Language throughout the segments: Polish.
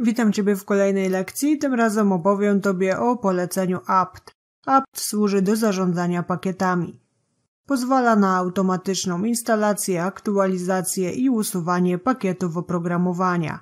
Witam Ciebie w kolejnej lekcji, tym razem opowiem Tobie o poleceniu apt. Apt służy do zarządzania pakietami. Pozwala na automatyczną instalację, aktualizację i usuwanie pakietów oprogramowania.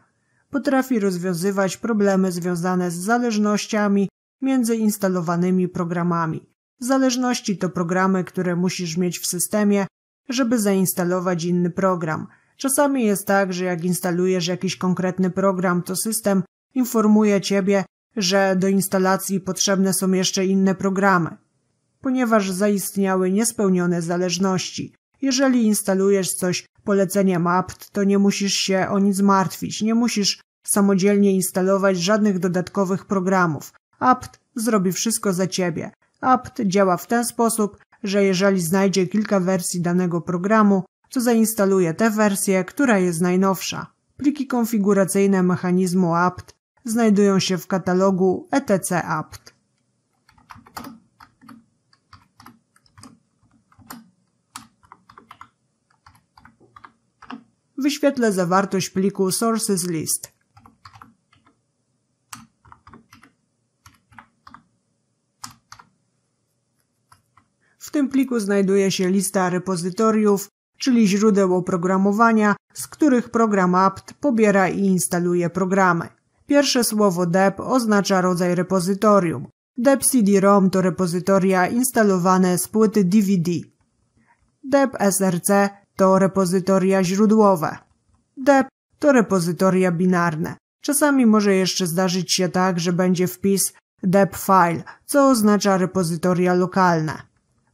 Potrafi rozwiązywać problemy związane z zależnościami między instalowanymi programami. Zależności to programy, które musisz mieć w systemie, żeby zainstalować inny program – Czasami jest tak, że jak instalujesz jakiś konkretny program, to system informuje Ciebie, że do instalacji potrzebne są jeszcze inne programy, ponieważ zaistniały niespełnione zależności. Jeżeli instalujesz coś poleceniem apt, to nie musisz się o nic martwić, nie musisz samodzielnie instalować żadnych dodatkowych programów. Apt zrobi wszystko za Ciebie. Apt działa w ten sposób, że jeżeli znajdzie kilka wersji danego programu, to zainstaluję tę wersję, która jest najnowsza. Pliki konfiguracyjne mechanizmu apt znajdują się w katalogu etc apt. Wyświetlę zawartość pliku sources list. W tym pliku znajduje się lista repozytoriów, czyli źródeł oprogramowania, z których program apt pobiera i instaluje programy. Pierwsze słowo dep oznacza rodzaj repozytorium. Dep CD-ROM to repozytoria instalowane z płyty DVD. Dep SRC to repozytoria źródłowe. Dep to repozytoria binarne. Czasami może jeszcze zdarzyć się tak, że będzie wpis dep file, co oznacza repozytoria lokalne.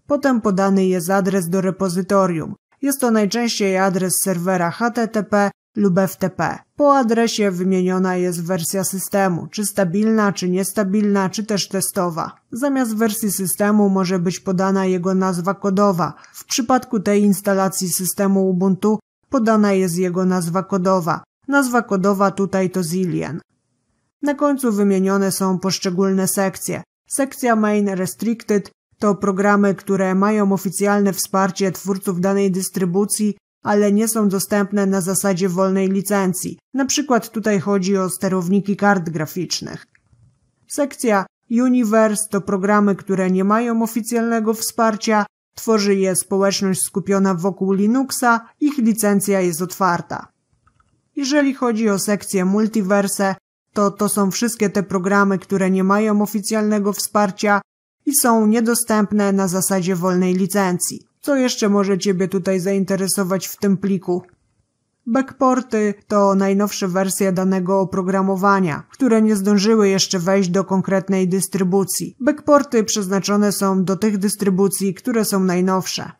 Potem podany jest adres do repozytorium. Jest to najczęściej adres serwera HTTP lub FTP. Po adresie wymieniona jest wersja systemu, czy stabilna, czy niestabilna, czy też testowa. Zamiast wersji systemu może być podana jego nazwa kodowa. W przypadku tej instalacji systemu Ubuntu podana jest jego nazwa kodowa. Nazwa kodowa tutaj to Zillion. Na końcu wymienione są poszczególne sekcje. Sekcja Main Restricted to programy, które mają oficjalne wsparcie twórców danej dystrybucji, ale nie są dostępne na zasadzie wolnej licencji. Na przykład tutaj chodzi o sterowniki kart graficznych. Sekcja Universe to programy, które nie mają oficjalnego wsparcia, tworzy je społeczność skupiona wokół Linuxa, ich licencja jest otwarta. Jeżeli chodzi o sekcję Multiverse, to to są wszystkie te programy, które nie mają oficjalnego wsparcia, i są niedostępne na zasadzie wolnej licencji. Co jeszcze może Ciebie tutaj zainteresować w tym pliku? Backporty to najnowsze wersje danego oprogramowania, które nie zdążyły jeszcze wejść do konkretnej dystrybucji. Backporty przeznaczone są do tych dystrybucji, które są najnowsze.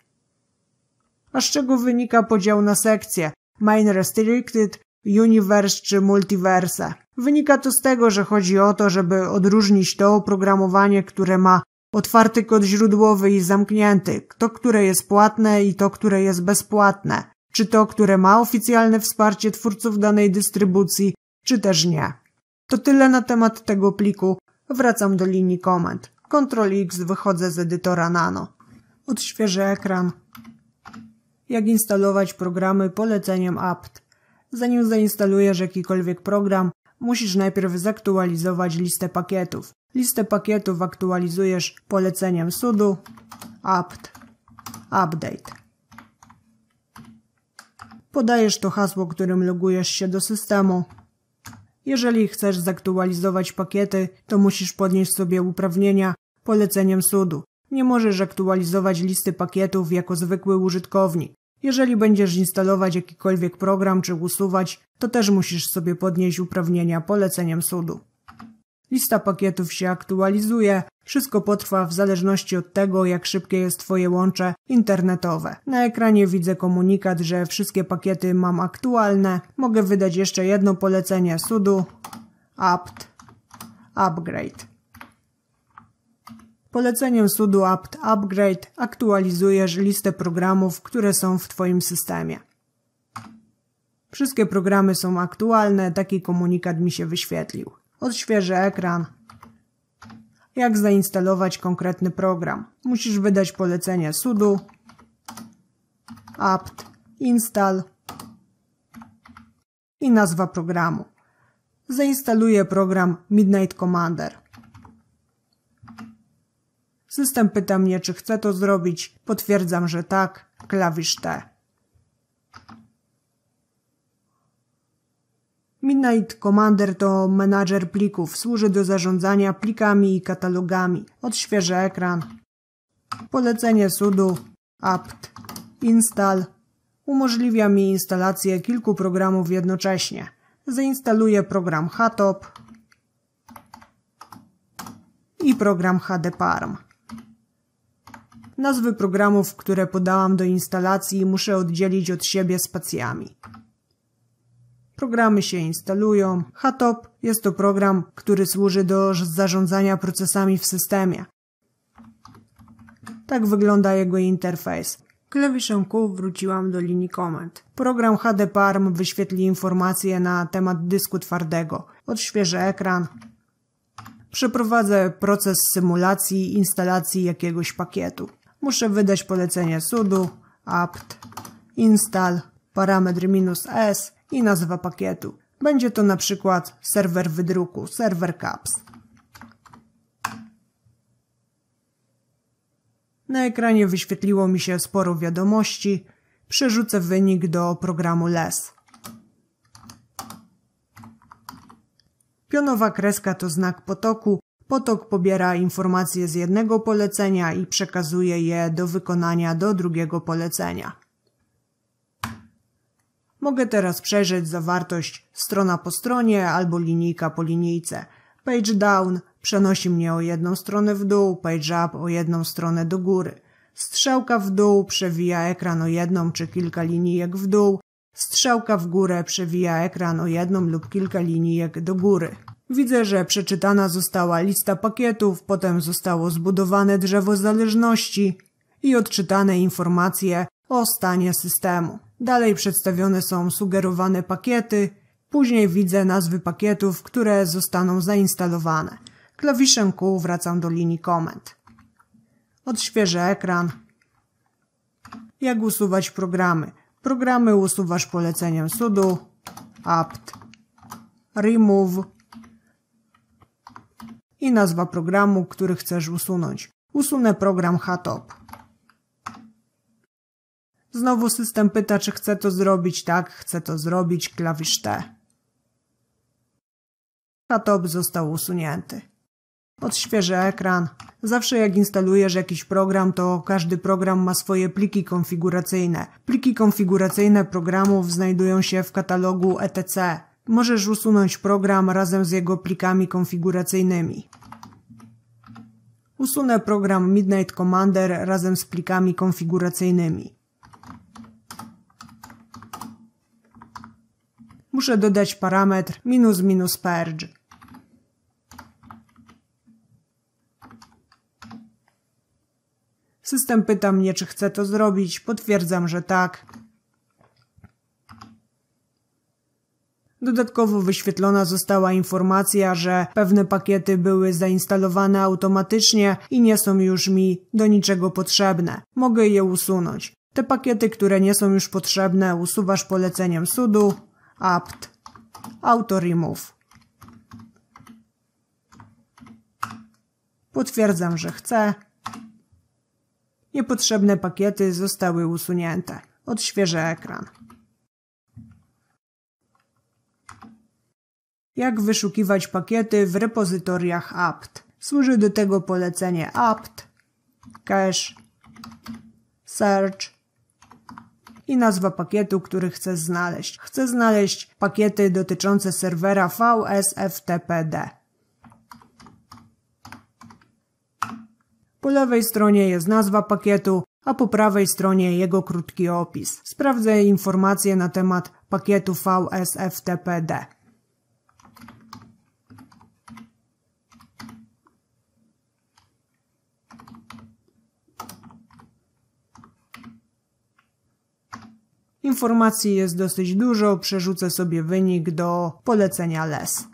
A z czego wynika podział na sekcje Main Restricted, Universe czy Multiverse? Wynika to z tego, że chodzi o to, żeby odróżnić to oprogramowanie, które ma Otwarty kod źródłowy i zamknięty, to które jest płatne i to które jest bezpłatne, czy to które ma oficjalne wsparcie twórców danej dystrybucji, czy też nie. To tyle na temat tego pliku. Wracam do linii komend. Ctrl X wychodzę z edytora Nano. Odświeżę ekran. Jak instalować programy poleceniem apt. Zanim zainstalujesz jakikolwiek program, musisz najpierw zaktualizować listę pakietów. Listę pakietów aktualizujesz poleceniem sudo apt update. Podajesz to hasło, którym logujesz się do systemu. Jeżeli chcesz zaktualizować pakiety, to musisz podnieść sobie uprawnienia poleceniem sudo. Nie możesz aktualizować listy pakietów jako zwykły użytkownik. Jeżeli będziesz instalować jakikolwiek program czy usuwać, to też musisz sobie podnieść uprawnienia poleceniem sudo. Lista pakietów się aktualizuje, wszystko potrwa w zależności od tego, jak szybkie jest Twoje łącze internetowe. Na ekranie widzę komunikat, że wszystkie pakiety mam aktualne. Mogę wydać jeszcze jedno polecenie sudo apt upgrade. Poleceniem sudo apt upgrade aktualizujesz listę programów, które są w Twoim systemie. Wszystkie programy są aktualne, taki komunikat mi się wyświetlił. Odświeży ekran. Jak zainstalować konkretny program. Musisz wydać polecenie sudo apt install i nazwa programu. Zainstaluję program Midnight Commander. System pyta mnie, czy chcę to zrobić. Potwierdzam, że tak. Klawisz T. Midnight Commander to menadżer plików, służy do zarządzania plikami i katalogami. Odświeżę ekran. Polecenie sudu apt install umożliwia mi instalację kilku programów jednocześnie. Zainstaluję program HATOP i program HDParm. Nazwy programów, które podałam do instalacji muszę oddzielić od siebie spacjami programy się instalują. HATOP jest to program, który służy do zarządzania procesami w systemie. Tak wygląda jego interfejs. Klawiszem Q wróciłam do linii komend. Program hdparm wyświetli informacje na temat dysku twardego. Odświeżę ekran. Przeprowadzę proces symulacji instalacji jakiegoś pakietu. Muszę wydać polecenie sudo apt install parametr "-s", i nazwa pakietu. Będzie to na przykład serwer wydruku, serwer CAPS. Na ekranie wyświetliło mi się sporo wiadomości. Przerzucę wynik do programu LES. Pionowa kreska to znak potoku. Potok pobiera informacje z jednego polecenia i przekazuje je do wykonania do drugiego polecenia. Mogę teraz przejrzeć zawartość strona po stronie albo linijka po linijce. Page down przenosi mnie o jedną stronę w dół, page up o jedną stronę do góry. Strzałka w dół przewija ekran o jedną czy kilka linijek w dół. Strzałka w górę przewija ekran o jedną lub kilka linijek do góry. Widzę, że przeczytana została lista pakietów, potem zostało zbudowane drzewo zależności i odczytane informacje o stanie systemu. Dalej przedstawione są sugerowane pakiety, później widzę nazwy pakietów, które zostaną zainstalowane. Klawiszem Q wracam do linii komend. Odświeżę ekran. Jak usuwać programy? Programy usuwasz poleceniem sudo apt remove i nazwa programu, który chcesz usunąć. Usunę program HTOP. Znowu system pyta, czy chce to zrobić tak, chce to zrobić, klawisz T. Katop został usunięty. Odświeżę ekran. Zawsze jak instalujesz jakiś program, to każdy program ma swoje pliki konfiguracyjne. Pliki konfiguracyjne programów znajdują się w katalogu etc. Możesz usunąć program razem z jego plikami konfiguracyjnymi. Usunę program Midnight Commander razem z plikami konfiguracyjnymi. muszę dodać parametr minus minus purge. System pyta mnie, czy chcę to zrobić. Potwierdzam, że tak. Dodatkowo wyświetlona została informacja, że pewne pakiety były zainstalowane automatycznie i nie są już mi do niczego potrzebne. Mogę je usunąć. Te pakiety, które nie są już potrzebne, usuwasz poleceniem sudu apt autoremove. Potwierdzam, że chcę. Niepotrzebne pakiety zostały usunięte. Odświeżę ekran. Jak wyszukiwać pakiety w repozytoriach apt? Służy do tego polecenie apt, cache, search, i nazwa pakietu, który chcę znaleźć. Chcę znaleźć pakiety dotyczące serwera VSFTPD. Po lewej stronie jest nazwa pakietu, a po prawej stronie jego krótki opis. Sprawdzę informacje na temat pakietu VSFTPD. Informacji jest dosyć dużo, przerzucę sobie wynik do polecenia LES.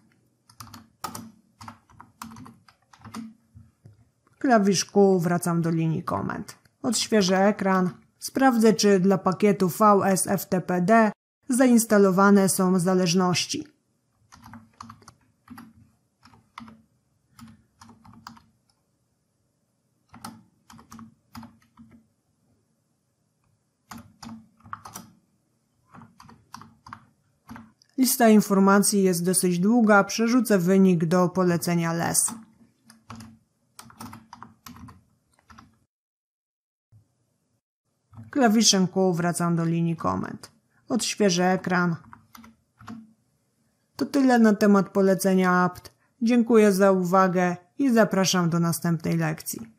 Klawisz Q wracam do linii komend. Odświeżę ekran. Sprawdzę, czy dla pakietu VSFTPD zainstalowane są zależności. Lista informacji jest dosyć długa, przerzucę wynik do polecenia LES. Klawiszem kół wracam do linii komend. Odświeżę ekran. To tyle na temat polecenia apt. Dziękuję za uwagę i zapraszam do następnej lekcji.